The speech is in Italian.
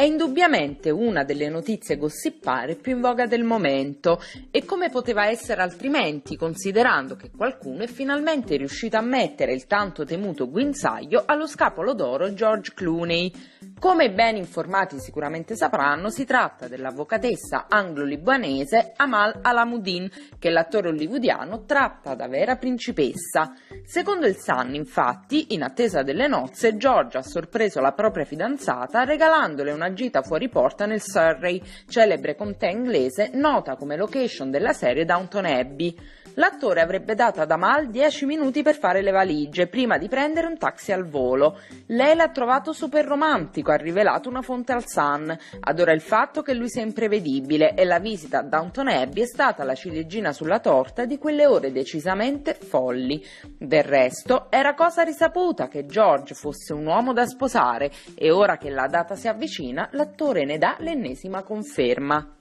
È indubbiamente una delle notizie gossipare più in voga del momento e come poteva essere altrimenti considerando che qualcuno è finalmente riuscito a mettere il tanto temuto guinzaglio allo scapolo d'oro George Clooney. Come ben informati sicuramente sapranno, si tratta dell'avvocatessa anglo-libanese Amal Alamuddin, che l'attore hollywoodiano tratta da vera principessa. Secondo il Sun, infatti, in attesa delle nozze, George ha sorpreso la propria fidanzata regalandole una gita fuori porta nel Surrey, celebre contea inglese nota come location della serie Downton Abbey. L'attore avrebbe dato ad Amal 10 minuti per fare le valigie prima di prendere un taxi al volo. Lei l'ha trovato super romantico, ha rivelato una fonte al Sun. Adora il fatto che lui sia imprevedibile e la visita a Downton Abbey è stata la ciliegina sulla torta di quelle ore decisamente folli. Del resto, era cosa risaputa che George fosse un uomo da sposare e ora che la data si avvicina, l'attore ne dà l'ennesima conferma.